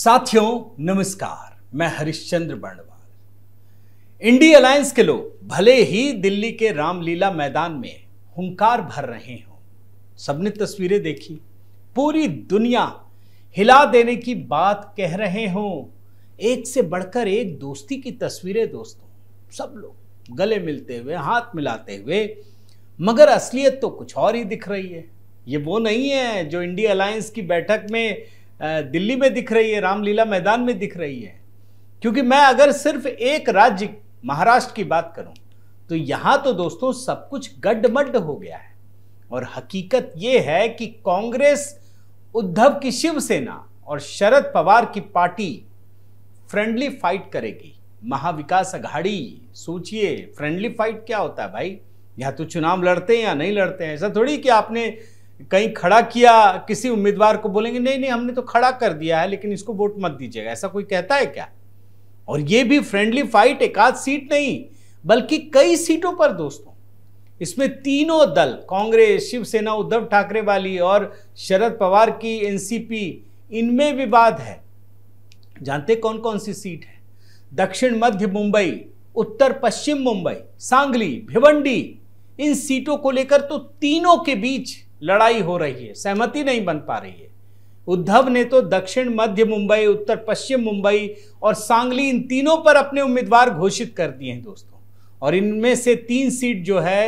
साथियों नमस्कार मैं हरिश्चंद्र बर्णवाल इंडी अलायंस के लोग भले ही दिल्ली के रामलीला मैदान में हुंकार भर रहे हों सबने तस्वीरें देखी पूरी दुनिया हिला देने की बात कह रहे हों एक से बढ़कर एक दोस्ती की तस्वीरें दोस्तों सब लोग गले मिलते हुए हाथ मिलाते हुए मगर असलियत तो कुछ और ही दिख रही है ये वो नहीं है जो इंडिया अलायंस की बैठक में दिल्ली में दिख रही है रामलीला मैदान में दिख रही है क्योंकि मैं अगर सिर्फ एक राज्य महाराष्ट्र की बात करूं तो यहां तो दोस्तों सब कुछ गड्ढमड्ढ हो गया है और हकीकत यह है कि कांग्रेस उद्धव की शिवसेना और शरद पवार की पार्टी फ्रेंडली फाइट करेगी महाविकास अघाड़ी सोचिए फ्रेंडली फाइट क्या होता है भाई या तो चुनाव लड़ते हैं या नहीं लड़ते हैं ऐसा थोड़ी कि आपने कहीं खड़ा किया किसी उम्मीदवार को बोलेंगे नहीं नहीं हमने तो खड़ा कर दिया है लेकिन इसको वोट मत दीजिएगा ऐसा कोई कहता है क्या और ये भी फ्रेंडली फाइट एक आध सीट नहीं बल्कि कई सीटों पर दोस्तों इसमें तीनों दल कांग्रेस शिवसेना उद्धव ठाकरे वाली और शरद पवार की एनसीपी इनमें विवाद है जानते कौन कौन सी सीट है दक्षिण मध्य मुंबई उत्तर पश्चिम मुंबई सांगली भिवंडी इन सीटों को लेकर तो तीनों के बीच लड़ाई हो रही है सहमति नहीं बन पा रही है उद्धव ने तो दक्षिण मध्य मुंबई उत्तर पश्चिम मुंबई और सांगली इन तीनों पर अपने उम्मीदवार घोषित कर दिए हैं दोस्तों और इनमें से तीन सीट जो है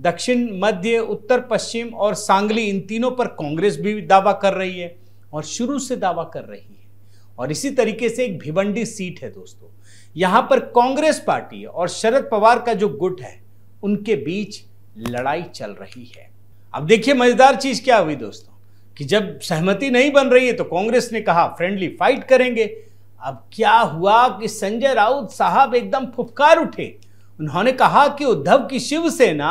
दक्षिण मध्य उत्तर पश्चिम और सांगली इन तीनों पर कांग्रेस भी दावा कर रही है और शुरू से दावा कर रही है और इसी तरीके से एक भिवंडी सीट है दोस्तों यहां पर कांग्रेस पार्टी और शरद पवार का जो गुट है उनके बीच लड़ाई चल रही है अब देखिए मजेदार चीज क्या हुई दोस्तों कि जब सहमति नहीं बन रही है तो कांग्रेस ने कहा फ्रेंडली फाइट करेंगे अब क्या हुआ कि संजय राउत साहब एकदम फुफकार उठे उन्होंने कहा कि उद्धव की शिवसेना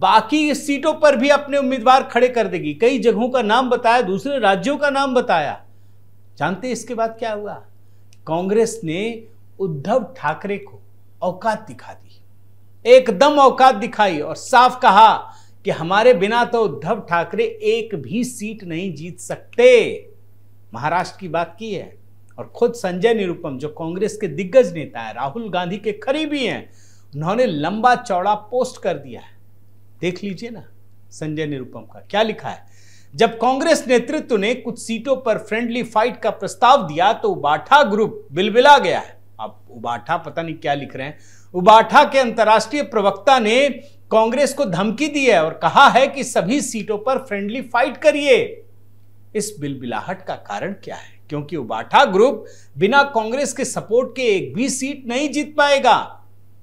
बाकी सीटों पर भी अपने उम्मीदवार खड़े कर देगी कई जगहों का नाम बताया दूसरे राज्यों का नाम बताया जानते इसके बाद क्या हुआ कांग्रेस ने उद्धव ठाकरे को औकात दिखा दी एकदम औकात दिखाई और साफ कहा कि हमारे बिना तो उद्धव ठाकरे एक भी सीट नहीं जीत सकते महाराष्ट्र की बात की है और खुद संजय निरुपम जो कांग्रेस के दिग्गज नेता है राहुल गांधी के करीबी हैं उन्होंने लंबा चौड़ा पोस्ट कर दिया है देख लीजिए ना संजय निरुपम का क्या लिखा है जब कांग्रेस नेतृत्व ने कुछ सीटों पर फ्रेंडली फाइट का प्रस्ताव दिया तो उबाठा ग्रुप बिलबिला गया है अब उबाठा पता नहीं क्या लिख रहे हैं उबाठा के अंतर्राष्ट्रीय प्रवक्ता ने कांग्रेस को धमकी दी है और कहा है कि सभी सीटों पर फ्रेंडली फाइट करिए इस बिलबिलाहट का कारण क्या है क्योंकि उबाठा ग्रुप बिना कांग्रेस के सपोर्ट के एक भी सीट नहीं जीत पाएगा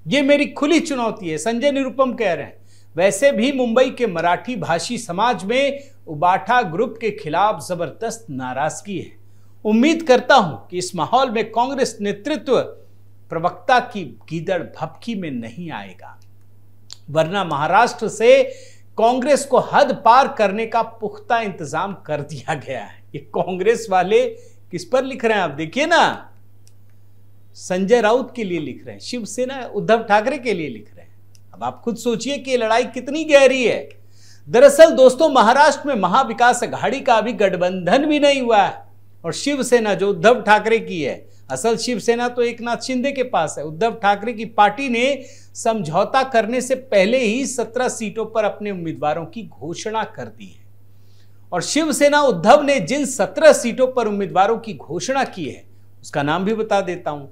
ये मेरी खुली चुनौती है संजय निरुपम कह रहे हैं वैसे भी मुंबई के मराठी भाषी समाज में उबाठा ग्रुप के खिलाफ जबरदस्त नाराजगी है उम्मीद करता हूं कि इस माहौल में कांग्रेस नेतृत्व प्रवक्ता की गीदड़ भपकी में नहीं आएगा वरना महाराष्ट्र से कांग्रेस को हद पार करने का पुख्ता इंतजाम कर दिया गया है ये कांग्रेस वाले किस पर लिख रहे हैं आप देखिए ना संजय राउत के लिए लिख रहे हैं शिवसेना उद्धव ठाकरे के लिए लिख रहे हैं अब आप खुद सोचिए कि लड़ाई कितनी गहरी है दरअसल दोस्तों महाराष्ट्र में महाविकास अघाड़ी का अभी गठबंधन भी नहीं हुआ है और शिवसेना जो उद्धव ठाकरे की है असल शिवसेना तो एक नाथ शिंदे के पास है उद्धव ठाकरे की पार्टी ने समझौता करने से पहले ही सत्रह सीटों पर अपने उम्मीदवारों की घोषणा कर दी है और शिवसेना उद्धव ने जिन सत्रह सीटों पर उम्मीदवारों की घोषणा की है उसका नाम भी बता देता हूं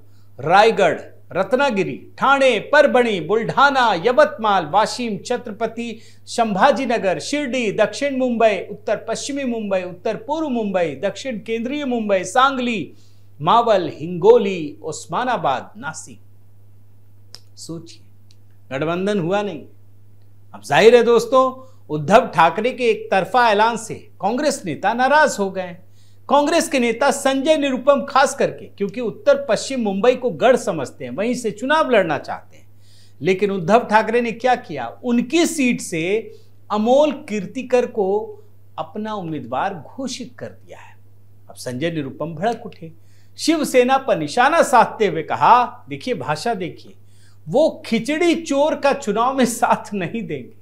रायगढ़ रत्नागिरी ठाणे परबणी बुल्ढाना यवतमाल वाशिम छत्रपति संभाजीनगर शिरडी दक्षिण मुंबई उत्तर पश्चिमी मुंबई उत्तर पूर्व मुंबई दक्षिण केंद्रीय मुंबई सांगली मावल हिंगोली ओस्मानाबाद नासिक सोचिए गठबंधन हुआ नहीं अब जाहिर है दोस्तों उद्धव ठाकरे के एक तरफा ऐलान से कांग्रेस नेता नाराज हो गए कांग्रेस के नेता संजय निरुपम खास करके क्योंकि उत्तर पश्चिम मुंबई को गढ़ समझते हैं वहीं से चुनाव लड़ना चाहते हैं लेकिन उद्धव ठाकरे ने क्या किया उनकी सीट से अमोल कीर्तिकर को अपना उम्मीदवार घोषित कर दिया है अब संजय निरुपम भड़क उठे शिवसेना पर निशाना साधते हुए कहा देखिए भाषा देखिए वो खिचड़ी चोर का चुनाव में साथ नहीं देंगे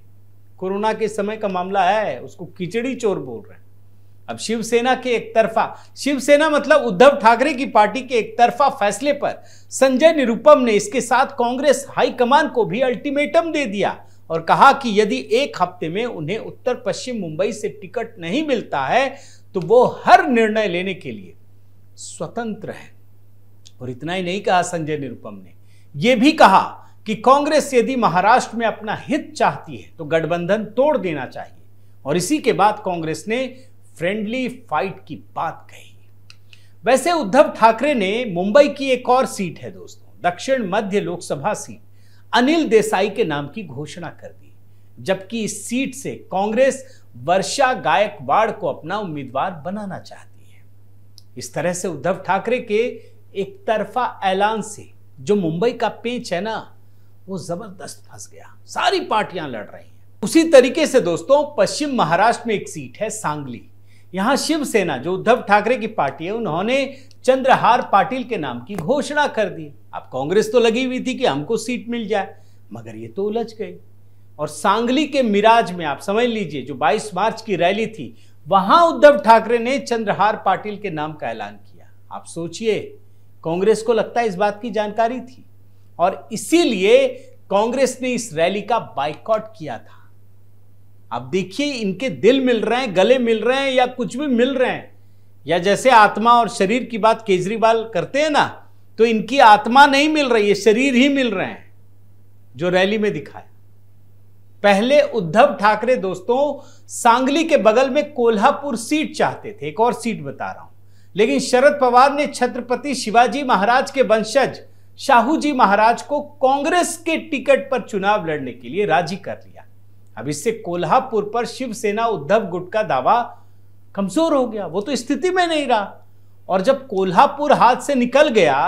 कोरोना के समय का मामला है उसको खिचड़ी चोर बोल रहे हैं अब शिवसेना के एक तरफा शिवसेना मतलब उद्धव ठाकरे की पार्टी के एक तरफा फैसले पर संजय निरुपम ने इसके साथ कांग्रेस हाईकमान को भी अल्टीमेटम दे दिया और कहा कि यदि एक हफ्ते में उन्हें उत्तर पश्चिम मुंबई से टिकट नहीं मिलता है तो वो हर निर्णय लेने के लिए स्वतंत्र है और इतना ही नहीं कहा संजय निरुपम ने यह भी कहा कि कांग्रेस यदि महाराष्ट्र में अपना हित चाहती है तो गठबंधन तोड़ देना चाहिए और इसी के बाद कांग्रेस ने फ्रेंडली फाइट की बात कही वैसे उद्धव ठाकरे ने मुंबई की एक और सीट है दोस्तों दक्षिण मध्य लोकसभा सीट अनिल देसाई के नाम की घोषणा कर दी जबकि इस सीट से कांग्रेस वर्षा गायकवाड़ को अपना उम्मीदवार बनाना चाहती इस तरह से उद्धव ठाकरे के एक तरफा ऐलान से जो मुंबई का पेच है ना वो जबरदस्त फंस गया सारी पार्टियां लड़ रही हैं उसी तरीके से दोस्तों पश्चिम महाराष्ट्र में एक सीट है सांगली यहां शिवसेना जो उद्धव ठाकरे की पार्टी है उन्होंने चंद्रहार पाटिल के नाम की घोषणा कर दी अब कांग्रेस तो लगी हुई थी कि हमको सीट मिल जाए मगर ये तो उलझ गई और सांगली के मिराज में आप समझ लीजिए जो 22 मार्च की रैली थी वहां उद्धव ठाकरे ने चंद्रहार पाटिल के नाम का ऐलान किया आप सोचिए कांग्रेस को लगता है इस बात की जानकारी थी और इसीलिए कांग्रेस ने इस रैली का बाइकॉट किया था अब देखिए इनके दिल मिल रहे हैं गले मिल रहे हैं या कुछ भी मिल रहे हैं या जैसे आत्मा और शरीर की बात केजरीवाल करते हैं ना तो इनकी आत्मा नहीं मिल रही है शरीर ही मिल रहे हैं जो रैली में दिखाया पहले उद्धव ठाकरे दोस्तों सांगली के बगल में कोल्हापुर सीट चाहते थे एक और सीट बता रहा हूं लेकिन शरद पवार ने छत्रपति शिवाजी महाराज के वंशज शाहू जी महाराज को कांग्रेस के टिकट पर चुनाव लड़ने के लिए राजी कर लिया अब इससे कोल्हापुर पर शिवसेना उद्धव गुट का दावा कमजोर हो गया वो तो स्थिति में नहीं रहा और जब कोल्हापुर हाथ से निकल गया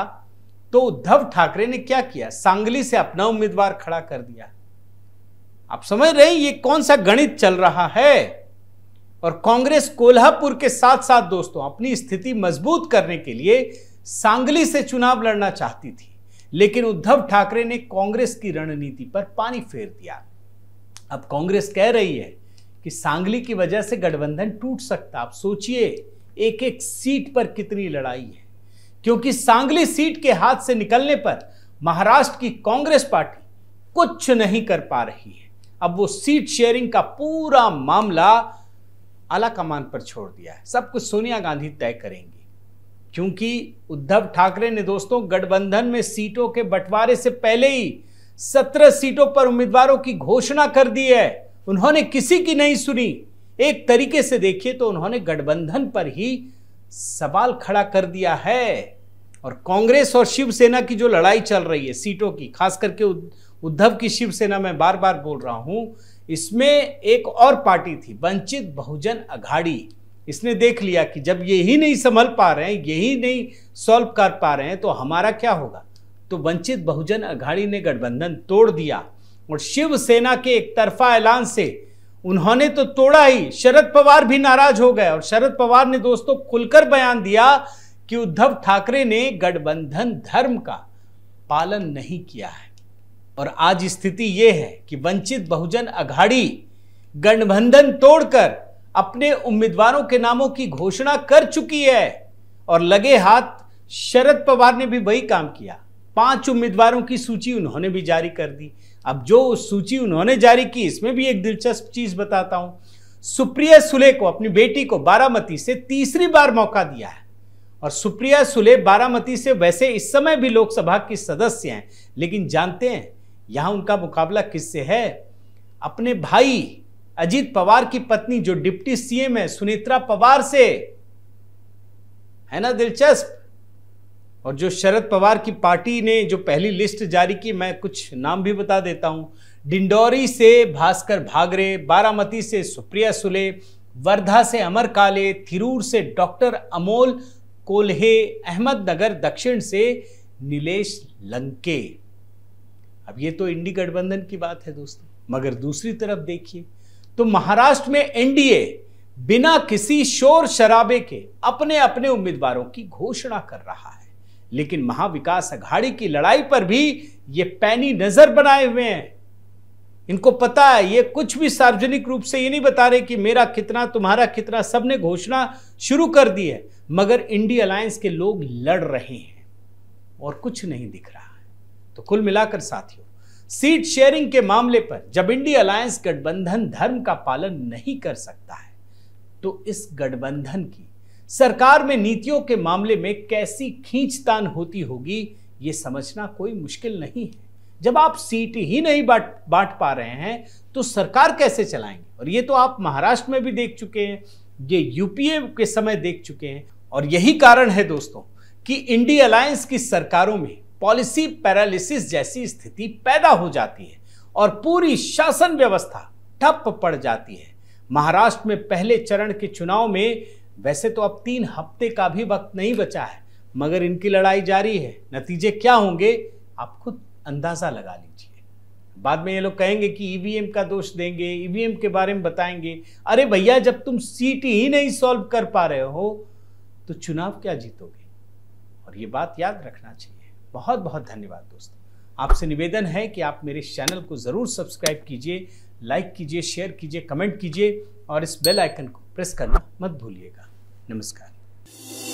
तो उद्धव ठाकरे ने क्या किया सांगली से अपना उम्मीदवार खड़ा कर दिया आप समझ रहे हैं ये कौन सा गणित चल रहा है और कांग्रेस कोल्हापुर के साथ साथ दोस्तों अपनी स्थिति मजबूत करने के लिए सांगली से चुनाव लड़ना चाहती थी लेकिन उद्धव ठाकरे ने कांग्रेस की रणनीति पर पानी फेर दिया अब कांग्रेस कह रही है कि सांगली की वजह से गठबंधन टूट सकता आप सोचिए एक एक सीट पर कितनी लड़ाई है क्योंकि सांगली सीट के हाथ से निकलने पर महाराष्ट्र की कांग्रेस पार्टी कुछ नहीं कर पा रही है अब वो सीट शेयरिंग का पूरा मामला आला कमान पर छोड़ दिया है सब कुछ सोनिया गांधी तय करेंगी क्योंकि उद्धव ठाकरे ने दोस्तों गठबंधन में सीटों के बंटवारे से पहले ही सत्रह सीटों पर उम्मीदवारों की घोषणा कर दी है उन्होंने किसी की नहीं सुनी एक तरीके से देखिए तो उन्होंने गठबंधन पर ही सवाल खड़ा कर दिया है और कांग्रेस और शिवसेना की जो लड़ाई चल रही है सीटों की खास करके उद्धव की शिवसेना मैं बार बार बोल रहा हूँ इसमें एक और पार्टी थी वंचित बहुजन अघाड़ी इसने देख लिया कि जब यही नहीं संभल पा रहे हैं यही नहीं सॉल्व कर पा रहे हैं तो हमारा क्या होगा तो वंचित बहुजन अघाड़ी ने गठबंधन तोड़ दिया और शिवसेना के एक तरफा ऐलान से उन्होंने तो तोड़ा ही शरद पवार भी नाराज हो गए और शरद पवार ने दोस्तों खुलकर बयान दिया कि उद्धव ठाकरे ने गठबंधन धर्म का पालन नहीं किया है और आज स्थिति ये है कि वंचित बहुजन अघाड़ी गठबंधन तोड़कर अपने उम्मीदवारों के नामों की घोषणा कर चुकी है और लगे हाथ शरद पवार ने भी वही काम किया पांच उम्मीदवारों की सूची उन्होंने भी जारी कर दी अब जो सूची उन्होंने जारी की इसमें भी एक दिलचस्प चीज बताता हूं सुप्रिया सुले को अपनी बेटी को बारामती से तीसरी बार मौका दिया है और सुप्रिया सुले बारामती से वैसे इस समय भी लोकसभा की सदस्य हैं लेकिन जानते हैं यहाँ उनका मुकाबला किससे है अपने भाई अजीत पवार की पत्नी जो डिप्टी सीएम है सुनित्रा पवार से है ना दिलचस्प और जो शरद पवार की पार्टी ने जो पहली लिस्ट जारी की मैं कुछ नाम भी बता देता हूं डिंडौरी से भास्कर भागरे बारामती से सुप्रिया सुले वर्धा से अमर काले थिरूर से डॉक्टर अमोल कोल्हे अहमदनगर दक्षिण से नीलेश लंके अब ये तो इंडी गठबंधन की बात है दोस्तों मगर दूसरी तरफ देखिए तो महाराष्ट्र में एनडीए बिना किसी शोर शराबे के अपने अपने उम्मीदवारों की घोषणा कर रहा है लेकिन महाविकास अघाड़ी की लड़ाई पर भी ये पैनी नजर बनाए हुए हैं इनको पता है ये कुछ भी सार्वजनिक रूप से ये नहीं बता रहे कि मेरा कितना तुम्हारा कितना सबने घोषणा शुरू कर दी है मगर इंडी अलायंस के लोग लड़ रहे हैं और कुछ नहीं दिख रहा तो कुल मिलाकर साथियों सीट शेयरिंग के मामले पर जब इंडिया अलायंस गठबंधन धर्म का पालन नहीं कर सकता है तो इस गठबंधन की सरकार में नीतियों के मामले में कैसी खींचतान होती होगी ये समझना कोई मुश्किल नहीं है जब आप सीट ही नहीं बांट बांट पा रहे हैं तो सरकार कैसे चलाएंगे और ये तो आप महाराष्ट्र में भी देख चुके हैं ये यूपीए के समय देख चुके हैं और यही कारण है दोस्तों कि इंडी अलायंस की सरकारों में पॉलिसी पैरालिसिस जैसी स्थिति पैदा हो जाती है और पूरी शासन व्यवस्था ठप पड़ जाती है महाराष्ट्र में पहले चरण के चुनाव में वैसे तो अब तीन हफ्ते का भी वक्त नहीं बचा है मगर इनकी लड़ाई जारी है नतीजे क्या होंगे आप खुद अंदाज़ा लगा लीजिए बाद में ये लोग कहेंगे कि ईवीएम e का दोष देंगे ईवीएम e के बारे में बताएंगे अरे भैया जब तुम सीट ही नहीं सॉल्व कर पा रहे हो तो चुनाव क्या जीतोगे और ये बात याद रखना चाहिए बहुत बहुत धन्यवाद दोस्त आपसे निवेदन है कि आप मेरे चैनल को ज़रूर सब्सक्राइब कीजिए लाइक कीजिए शेयर कीजिए कमेंट कीजिए और इस बेल आइकन को प्रेस करना मत भूलिएगा नमस्कार